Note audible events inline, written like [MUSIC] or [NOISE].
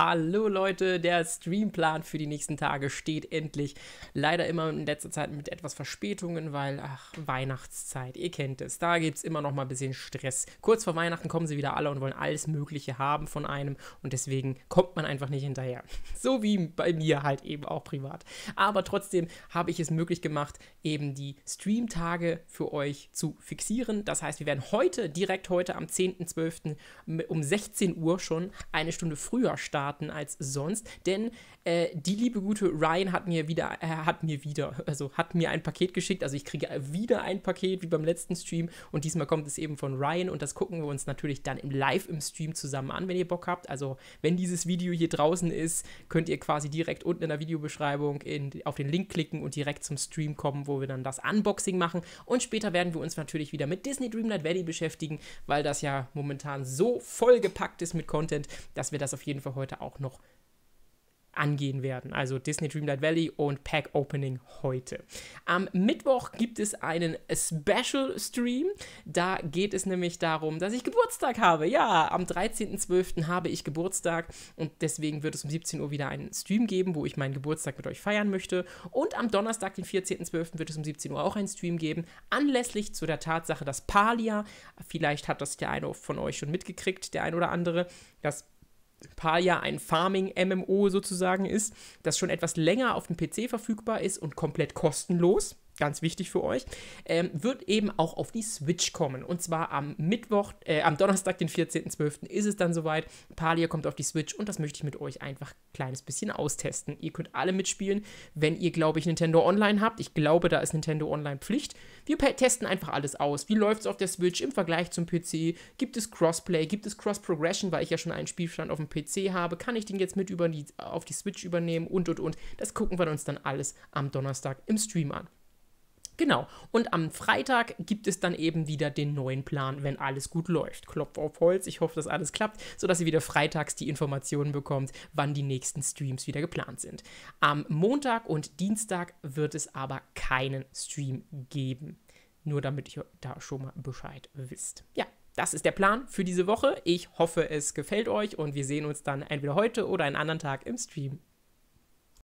Hallo Leute, der Streamplan für die nächsten Tage steht endlich. Leider immer in letzter Zeit mit etwas Verspätungen, weil, ach, Weihnachtszeit, ihr kennt es. Da gibt es immer noch mal ein bisschen Stress. Kurz vor Weihnachten kommen sie wieder alle und wollen alles Mögliche haben von einem und deswegen kommt man einfach nicht hinterher. [LAUGHS] So wie bei mir halt eben auch privat. Aber trotzdem habe ich es möglich gemacht, eben die Streamtage für euch zu fixieren. Das heißt, wir werden heute, direkt heute am 10.12. um 16 Uhr schon eine Stunde früher starten starten als sonst, denn äh, die liebe gute Ryan hat mir wieder, äh, hat mir wieder, also hat mir ein Paket geschickt. Also ich kriege wieder ein Paket wie beim letzten Stream und diesmal kommt es eben von Ryan und das gucken wir uns natürlich dann im Live im Stream zusammen an, wenn ihr Bock habt. Also wenn dieses Video hier draußen ist, könnt ihr quasi direkt unten in der Videobeschreibung in, auf den Link klicken und direkt zum Stream kommen, wo wir dann das Unboxing machen. Und später werden wir uns natürlich wieder mit Disney Dreamlight Valley beschäftigen, weil das ja momentan so vollgepackt ist mit Content, dass wir das auf jeden Fall heute auch noch angehen werden. Also Disney Dreamlight Valley und Pack Opening heute. Am Mittwoch gibt es einen Special Stream. Da geht es nämlich darum, dass ich Geburtstag habe. Ja, am 13.12. habe ich Geburtstag und deswegen wird es um 17 Uhr wieder einen Stream geben, wo ich meinen Geburtstag mit euch feiern möchte. Und am Donnerstag, den 14.12. wird es um 17 Uhr auch einen Stream geben, anlässlich zu der Tatsache, dass Palia, vielleicht hat das der eine von euch schon mitgekriegt, der ein oder andere, dass Paya ja ein Farming-MMO sozusagen ist, das schon etwas länger auf dem PC verfügbar ist und komplett kostenlos ganz wichtig für euch, ähm, wird eben auch auf die Switch kommen. Und zwar am Mittwoch, äh, am Donnerstag, den 14.12. ist es dann soweit. Palia kommt auf die Switch und das möchte ich mit euch einfach ein kleines bisschen austesten. Ihr könnt alle mitspielen, wenn ihr, glaube ich, Nintendo Online habt. Ich glaube, da ist Nintendo Online Pflicht. Wir testen einfach alles aus. Wie läuft es auf der Switch im Vergleich zum PC? Gibt es Crossplay? Gibt es Cross-Progression, weil ich ja schon einen Spielstand auf dem PC habe? Kann ich den jetzt mit über die, auf die Switch übernehmen? Und, und, und. Das gucken wir uns dann alles am Donnerstag im Stream an. Genau. Und am Freitag gibt es dann eben wieder den neuen Plan, wenn alles gut läuft. Klopf auf Holz, ich hoffe, dass alles klappt, sodass ihr wieder freitags die Informationen bekommt, wann die nächsten Streams wieder geplant sind. Am Montag und Dienstag wird es aber keinen Stream geben. Nur damit ihr da schon mal Bescheid wisst. Ja, das ist der Plan für diese Woche. Ich hoffe, es gefällt euch und wir sehen uns dann entweder heute oder einen anderen Tag im Stream.